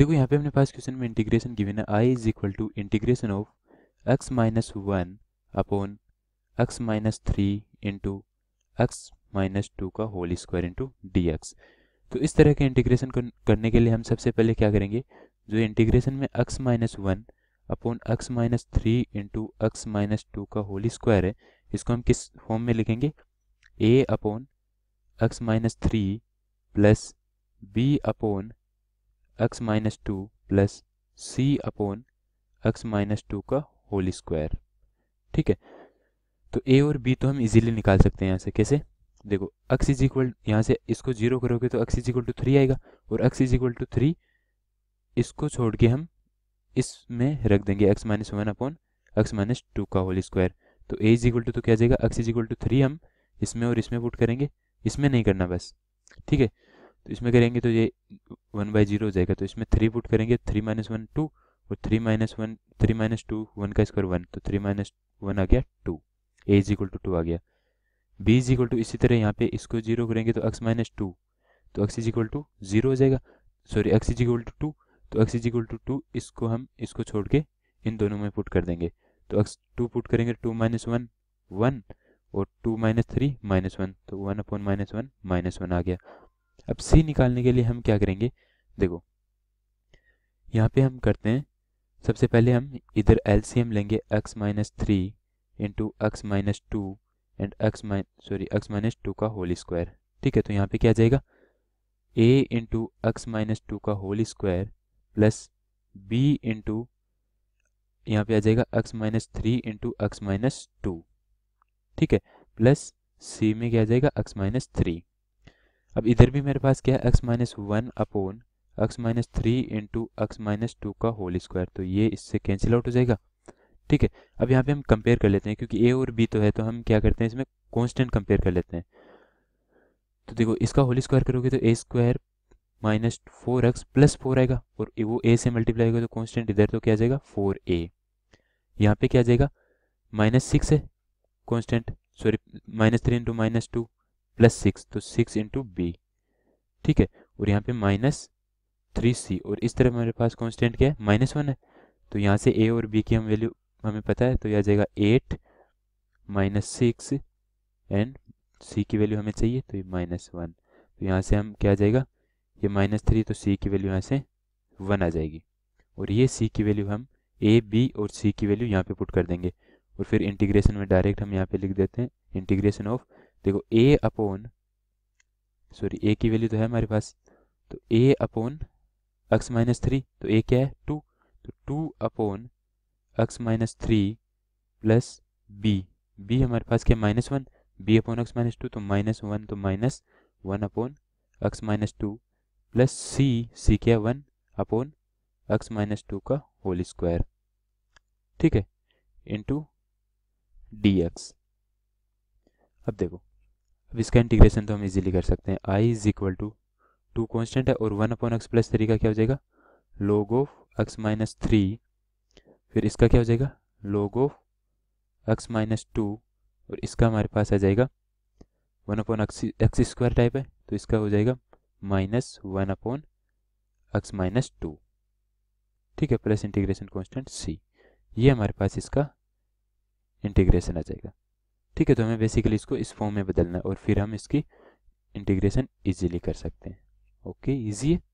देखो यहाँ पे अपने पास क्वेश्चन में इंटीग्रेशन गिवन है I is equal to integration of x minus one upon x minus three into x minus two का whole square into d x तो इस तरह के इंटीग्रेशन करने के लिए हम सबसे पहले क्या करेंगे जो इंटीग्रेशन में x minus one upon x minus three into x minus two का होल स्क्वायर है इसको हम किस फॉर्म में लिखेंगे a upon x minus three plus b upon x minus two plus c upon x minus two का whole square ठीक है तो ए और बी तो हम इजीली निकाल सकते हैं यहाँ से कैसे देखो एक्स इज इक्वल यहाँ से इसको जीरो करोगे तो x is equal to three आएगा और x is equal to three इसको छोड़ के हम इसमें रख देंगे x minus one upon x minus two का होल स्क्वायर तो ए इज इक्वल टू तो क्या जाएगा x is equal to three हम इसमें और इसमें पुट करेंगे इसमें नहीं करना बस ठीक है तो इसमें करेंगे तो ये वन बाई जीरो हो जाएगा तो इसमें थ्री पुट करेंगे थ्री माइनस वन टू और three minus one three minus two one का स्क्वायर वन तो थ्री माइनस वन आ गया two a is equal to two आ गया बी इज इक्वल टू इसी तरह यहाँ पे इसको जीरो करेंगे तो एक्स माइनस टू तो x is equal to zero हो जाएगा sorry x is equal to two तो x is equal to two इसको हम इसको छोड़ के इन दोनों में पुट कर देंगे तो एक्स टू पुट करेंगे टू माइनस वन वन और two minus three minus one तो one upon minus one minus one आ गया अब सी निकालने के लिए हम क्या करेंगे देखो यहाँ पे हम करते हैं सबसे पहले हम इधर एल सी एम लेंगे x minus three into x minus two and x mine sorry x minus two का होल स्क्वायर ठीक है तो यहाँ पे क्या जाएगा a into x minus two का whole square plus b into यहाँ पे आ जाएगा x minus three into x minus two ठीक है प्लस सी में क्या आ जाएगा एक्स माइनस थ्री अब इधर भी मेरे पास क्या है x minus one upon x minus three into x minus two का होल स्क्वायर तो ये इससे कैंसिल आउट हो जाएगा ठीक है अब यहाँ पे हम कंपेयर कर लेते हैं क्योंकि ए और बी तो है तो हम क्या करते हैं इसमें कॉन्स्टेंट कंपेयर कर लेते हैं तो देखो इसका होल स्क्वायर करोगे तो a square minus four x plus four आएगा और वो ए से मल्टीप्लाई होगा तो कॉन्स्टेंट इधर तो क्या आ जाएगा फोर ए यहाँ पे क्या आ जाएगा माइनस सिक्स है constant sorry minus three into minus two plus six तो सिक्स इंटू बी ठीक है और यहाँ पे माइनस थ्री सी और इस तरफ हमारे पास कॉन्स्टेंट क्या है माइनस वन है तो यहाँ से ए और बी की हम वैल्यू हमें पता है तो यह आ जाएगा eight minus six and c की वैल्यू हमें चाहिए तो ये माइनस वन तो यहाँ से हम क्या आ जाएगा ये माइनस थ्री तो सी की वैल्यू यहाँ से वन आ जाएगी और ये सी की वैल्यू हम ए बी और सी की वैल्यू यहाँ पे पुट कर देंगे और फिर इंटीग्रेशन में डायरेक्ट हम यहाँ पे लिख देते हैं इंटीग्रेशन ऑफ देखो ए अपोन सॉरी ए की वैल्यू तो है हमारे पास तो a upon x minus three तो ए क्या है टू तो two upon x minus three plus b b हमारे पास क्या minus one b upon x minus two तो माइनस वन तो minus one upon x minus two plus c c क्या one upon x minus two का whole square ठीक है into d x अब देखो अब इसका इंटीग्रेशन तो हम इजीली कर सकते हैं I is equal to two constant है और one upon x plus three का क्या हो जाएगा लोग ऑफ एक्स माइनस थ्री फिर इसका क्या हो जाएगा लोग ऑफ एक्स माइनस टू और इसका हमारे पास आ जाएगा one upon x x square type है तो इसका हो जाएगा minus one upon x minus two ठीक है प्लस इंटीग्रेशन कॉन्स्टेंट सी ये हमारे पास इसका इंटीग्रेशन आ जाएगा ठीक है तो हमें बेसिकली इसको इस फॉर्म में बदलना है और फिर हम इसकी इंटीग्रेशन इजीली कर सकते हैं ओके इजी है